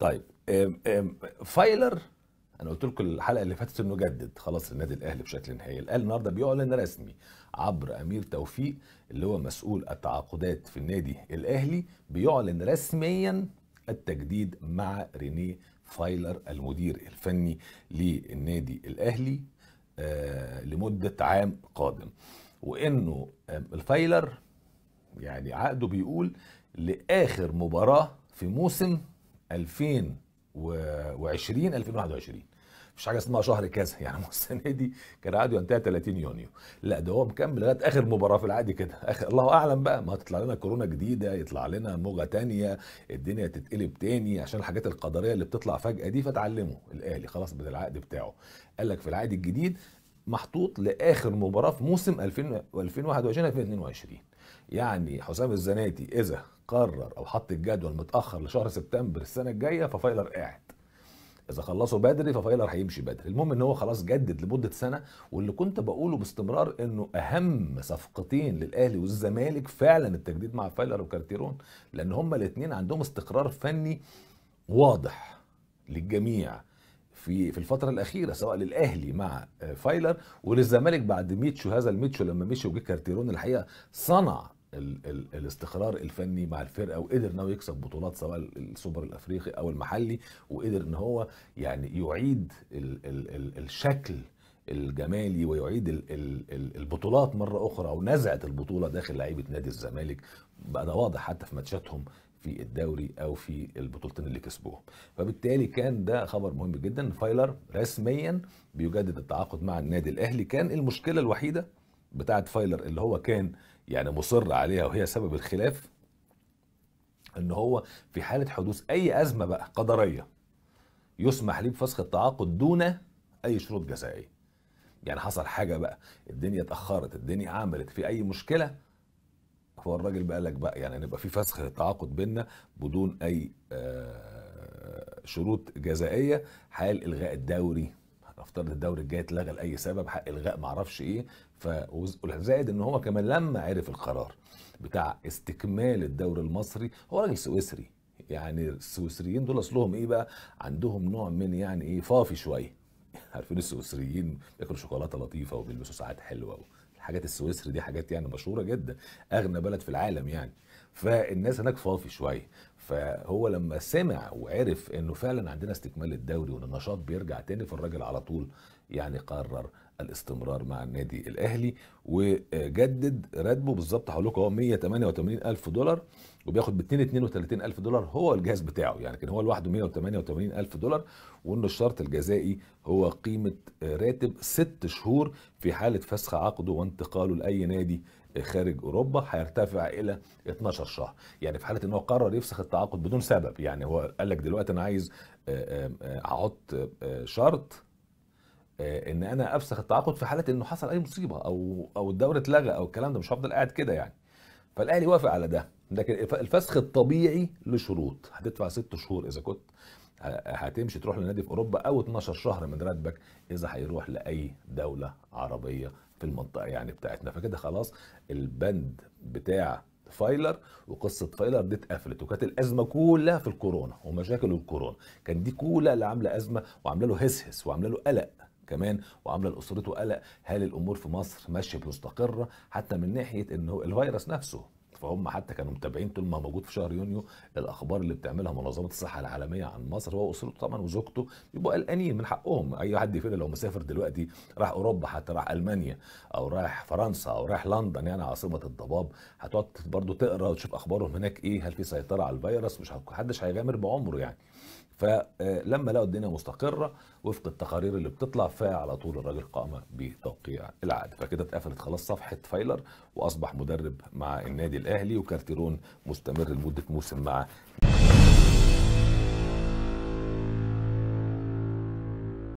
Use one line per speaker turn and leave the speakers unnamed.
طيب فايلر انا قلت لكم الحلقه اللي فاتت انه جدد خلاص النادي الاهلي بشكل نهائي الاهلي النهارده بيعلن رسمي عبر امير توفيق اللي هو مسؤول التعاقدات في النادي الاهلي بيعلن رسميا التجديد مع رينيه فايلر المدير الفني للنادي الاهلي آه، لمده عام قادم وانه الفايلر يعني عقده بيقول لاخر مباراه في موسم 2020 2021 مش حاجه اسمها شهر كذا يعني السنه دي كان عادي ينتهي 30 يونيو لا ده هو مكمل لغايه اخر مباراه في العادي كده اخر الله اعلم بقى ما تطلع لنا كورونا جديده يطلع لنا موجه تانية الدنيا تتقلب تاني عشان الحاجات القدريه اللي بتطلع فجاه دي فتعلمه الاهلي خلاص من العقد بتاعه قال لك في العقد الجديد محطوط لاخر مباراه في موسم 2021 2022 يعني حسام الزناتي اذا قرر او حط الجدول متاخر لشهر سبتمبر السنه الجايه ففايلر قاعد اذا خلصوا بدري ففايلر هيمشي بدري المهم ان هو خلاص جدد لمده سنه واللي كنت بقوله باستمرار انه اهم صفقتين للاهلي والزمالك فعلا التجديد مع فايلر وكارتيرون لان هما الاثنين عندهم استقرار فني واضح للجميع في في الفتره الاخيره سواء للاهلي مع آه، فايلر وللزمالك بعد ميتشو هذا الميتشو لما مشي وجه كارتيرون الحقيقه صنع ال ال الاستقرار الفني مع الفرقه وقدر ان هو يكسب بطولات سواء السوبر الافريقي او المحلي وقدر ان هو يعني يعيد ال ال ال الشكل الجمالي ويعيد ال ال ال البطولات مره اخرى او نزعه البطوله داخل لعيبه نادي الزمالك بقى ده واضح حتى في ماتشاتهم في الدوري او في البطولتين اللي كسبوهم فبالتالي كان ده خبر مهم جدا فايلر رسميا بيجدد التعاقد مع النادي الاهلي كان المشكله الوحيده بتاعه فايلر اللي هو كان يعني مصر عليها وهي سبب الخلاف ان هو في حاله حدوث اي ازمه بقى قدريه يسمح ليه بفسخ التعاقد دون اي شروط جزائيه يعني حصل حاجه بقى الدنيا اتاخرت الدنيا عملت في اي مشكله هو الراجل بقى لك بقى يعني نبقى في فسخ للتعاقد بيننا بدون اي آه، شروط جزائيه حال الغاء الدوري افترض الدوري الجاي اتلغى لاي سبب حق الغاء معرفش ايه ف زائد ان هو كمان لما عرف القرار بتاع استكمال الدوري المصري هو راجل سويسري يعني السويسريين دول اصلهم ايه بقى عندهم نوع من يعني ايه فافي شويه عارفين السويسريين بياكلوا شوكولاته لطيفه وبيلبسوا ساعات حلوه و... حاجات السويسري دي حاجات يعني مشهوره جدا اغنى بلد في العالم يعني فالناس هناك فافي شويه فهو لما سمع وعرف انه فعلا عندنا استكمال الدوري وان النشاط بيرجع تاني فالراجل على طول يعني قرر الاستمرار مع النادي الاهلي وجدد راتبه بالظبط هقول لكم هو 188 الف دولار وبياخد ب 32 الف دولار هو الجهاز بتاعه يعني كان هو لوحده 188 الف دولار وان الشرط الجزائي هو قيمه راتب ست شهور في حاله فسخ عقده وانتقاله لاي نادي خارج اوروبا هيرتفع الى 12 شهر يعني في حاله ان هو قرر يفسخ التعاقد التعاقد بدون سبب يعني هو قال لك دلوقتي انا عايز آه، آه، آه، احط شرط ان انا افسخ التعاقد في حاله انه حصل اي مصيبه او او الدوري اتلغى او الكلام ده مش هفضل قاعد كده يعني فالاهلي وافق على ده لكن الفسخ الطبيعي لشروط هتدفع ست شهور اذا كنت هتمشي تروح لنادي في اوروبا او 12 شهر من راتبك اذا هيروح لاي دوله عربيه في المنطقه يعني بتاعتنا فكده خلاص البند بتاع فايلر وقصه فايلر دي اتقفلت وكانت الازمه كلها في الكورونا ومشاكل الكورونا كان دي كلها اللي عامله ازمه وعامله له هسهس وعامله له قلق كمان وعامله لاسرته قلق هل الامور في مصر ماشيه مستقره حتى من ناحيه انه الفيروس نفسه فهم حتى كانوا متابعين طول ما موجود في شهر يونيو الاخبار اللي بتعملها منظمه الصحه العالميه عن مصر هو اسرته طبعا وزوجته يبقوا قلقانين من حقهم اي حد فينا لو مسافر دلوقتي راح اوروبا حتى راح المانيا او رايح فرنسا او رايح لندن يعني عاصمه الضباب هتقعد برضه تقرا وتشوف اخبارهم هناك ايه هل في سيطره على الفيروس مش محدش هيغامر بعمره يعني فلما لقوا الدنيا مستقره وفق التقارير اللي بتطلع فعلى طول الراجل قام بتوقيع العقد فكده اتقفلت خلاص صفحه فايلر واصبح مدرب مع النادي الاهلي وكارتيرون مستمر لمده موسم مع